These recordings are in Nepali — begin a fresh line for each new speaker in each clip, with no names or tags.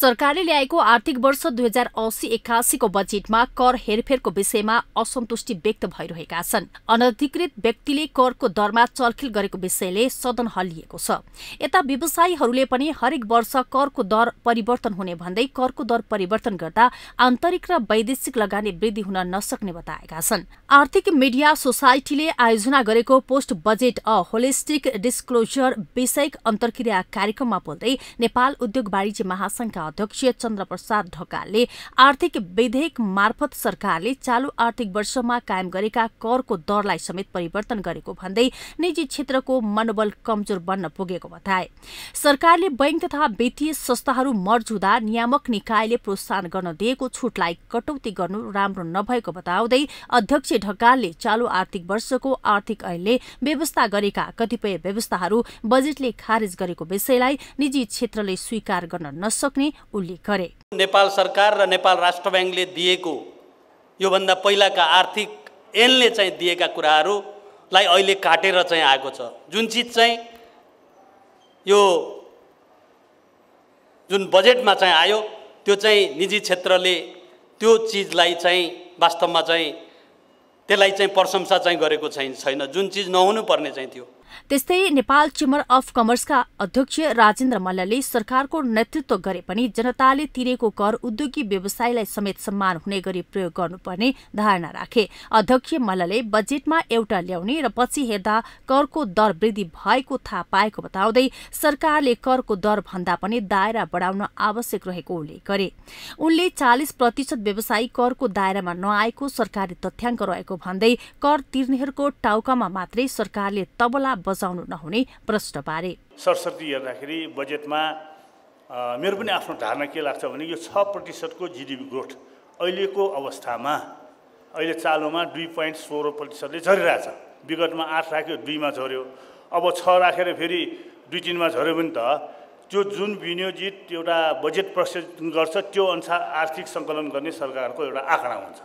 सरकारले ल्याएको आर्थिक वर्ष दुई हजार असी एक्कासीको बजेटमा कर हेरफेरको विषयमा असन्तुष्टि व्यक्त भइरहेका छन् अनधिकृत व्यक्तिले करको दरमा चलखेल गरेको विषयले सदन हल्लिएको छ यता व्यवसायीहरूले पनि हरेक वर्ष करको दर परिवर्तन हुने भन्दै करको दर परिवर्तन गर्दा आन्तरिक र वैदेशिक लगानी वृद्धि हुन नसक्ने बताएका छन् आर्थिक मिडिया सोसाइटीले आयोजना गरेको post budget a holistic disclosure विषयक अन्तर्क्रिया कार्यक्रममा बोल्दै नेपाल उद्योग वाणिज्य महासंघका अध्यक्ष चन्द्रप्रसाद ढकालले आर्थिक विधेयक मार्फत सरकारले चालू आर्थिक वर्षमा कायम गरेका करको दरलाई समेत परिवर्तन गरेको भन्दै निजी क्षेत्रको मनोबल कमजोर बन्न पुगेको बताए सरकारले बैंक तथा वित्तीय संस्थाहरू मर्ज हुँदा नियामक निकायले प्रोत्साहन गर्न दिएको छुटलाई कटौती गर्नु राम्रो नभएको बताउँदै अध्यक्ष ढकालले चालू आर्थिक वर्षको आर्थिक ऐनले व्यवस्था गरेका कतिपय व्यवस्थाहरू बजेटले खारेज गरेको विषयलाई निजी क्षेत्रले स्वीकार गर्न नसक्ने उल्लेख गरे
नेपाल सरकार र नेपाल राष्ट्र ब्याङ्कले दिएको योभन्दा पहिलाका आर्थिक एनले चाहिँ दिएका कुराहरूलाई अहिले काटेर चाहिँ आएको छ जुन चिज चाहिँ यो जुन बजेटमा चाहिँ आयो त्यो चाहिँ निजी क्षेत्रले त्यो चिजलाई चाहिँ वास्तवमा चाहिँ त्यसलाई चाहिँ प्रशंसा चाहिँ गरेको चाहिँ छैन जुन चिज नहुनुपर्ने चाहिँ थियो
त्यस्तै नेपाल चेम्बर अफ कमर्सका अध्यक्ष राजेन्द्र मल्लले सरकारको नेतृत्व गरे पनि जनताले तिरेको कर उद्योगी व्यवसायलाई समेत सम्मान हुने गरी प्रयोग गर्नुपर्ने धारणा राखे अध्यक्ष मल्लले बजेटमा एउटा ल्याउने र पछि हेर्दा करको दर वृद्धि भएको थाहा पाएको बताउँदै सरकारले करको दर भन्दा पनि दायरा बढाउन आवश्यक रहेको उल्लेख गरे उनले चालिस प्रतिशत व्यवसायी करको दायरामा नआएको सरकारी तथ्याङ्क रहेको भन्दै कर तिर्नेहरूको टाउकामा मात्रै सरकारले तबला बचाउनु नहुने प्रश्न पारे
सरस्वती हेर्दाखेरि बजेटमा मेरो पनि आफ्नो धारणा के लाग्छ भने यो छ प्रतिशतको जिडिपी ग्रोथ अहिलेको अवस्थामा अहिले चालुमा दुई पोइन्ट सोह्र प्रतिशतले झरिरहेछ विगतमा आठ राख्यो दुईमा झऱ्यो अब छ राखेर फेरि दुई तिनमा झऱ्यो भने त त्यो जुन विनियोजित एउटा बजेट प्रस्तुत गर्छ त्यो अनुसार आर्थिक सङ्कलन गर्ने सरकारको एउटा आँकडा हुन्छ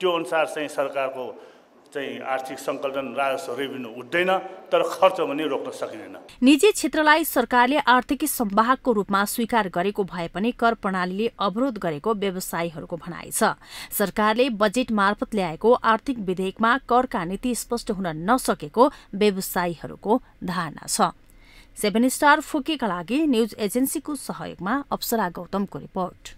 त्यो अनुसार चाहिँ सरकारको चाहिँ आर्थिक सङ्कलन राजस्व रेभिन्यू उठ्दैन तर खर्च भने रोक्न सकिँदैन
निजी क्षेत्रलाई सरकारले आर्थिक सम्वाहकको रूपमा स्वीकार गरेको भए पनि कर प्रणालीले अवरोध गरेको व्यवसायीहरूको भनाइ छ सरकारले बजेट मार्फत ल्याएको आर्थिक विधेयकमा करका नीति स्पष्ट हुन नसकेको व्यवसायीहरूको धारणा छ सेभेन स्टार फुकेका लागि न्युज एजेन्सीको सहयोगमा अप्सरा गौतमको रिपोर्ट